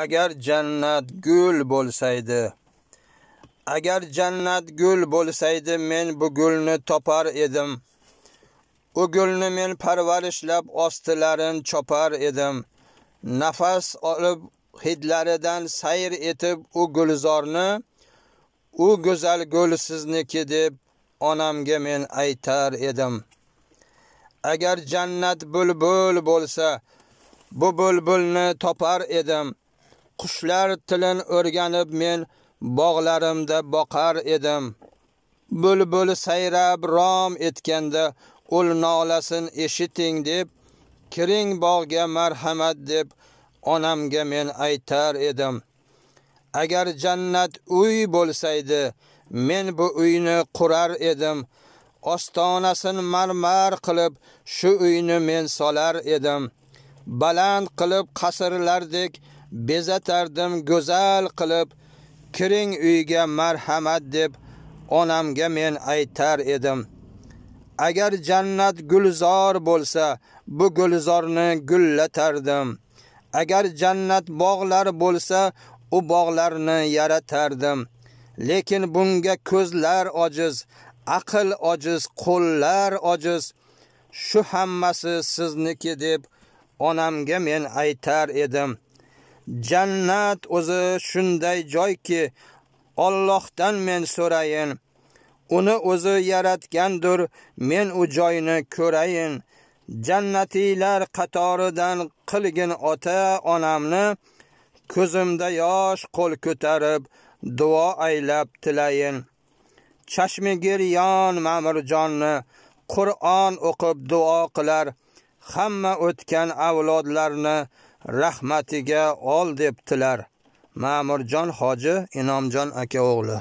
agar jannat gul bo'lsaydi agar jannat gul bo'lsaydi men bu gulni topar edim u gulni men parvarishlab ostilarin chopar edim nafas olib hidlaridan sayr etib u gulzorni u go'zal gul sizniki deb onamga men aytar edim agar jannat bulbul bo'lsa bu bulbulni topar edim qushlar tilin o'rganib men bog'larimda boqar edim. Bulbul sayrab rom etganda ul nolasin eshiting deb kiring bog'ga marhamat deb onamga men aytar edim. Agar jannat uy bo'lsaydi, men bu uyni qurar edim. Ostonasin marmar qilib shu uyni men solar edim. baland qilib qasrlardek bezatardim go'zal qilib, kiring uyga marhamat deb onamga men aytar edim. Agar jannat gulzor bo'lsa, bu gulzorni gullatardim. Agar jannat bog'lar bo'lsa, u bog'larni yaratardim. Lekin bunga ko'zlar ojiz, aql ojiz, qo'llar ojiz. Shu hammasi sizniki deb onamga men aytar edim. Jannat o'zi shunday joyki, Allohdan men so'rayin. Uni o'zi yaratgandir, men u joyni ko'rayin. Jannatiylar qatoridan qilgin ota onamni ko'zimda yosh qo'l ko'tarib duo aylab tilayin. Chashmigiryon Ma'murjonni Qur'on o'qib duo qilar. Hamma o'tgan avlodlarni rahmatiga ol debdilar ma'murjon hoji inomjon aka o'g'li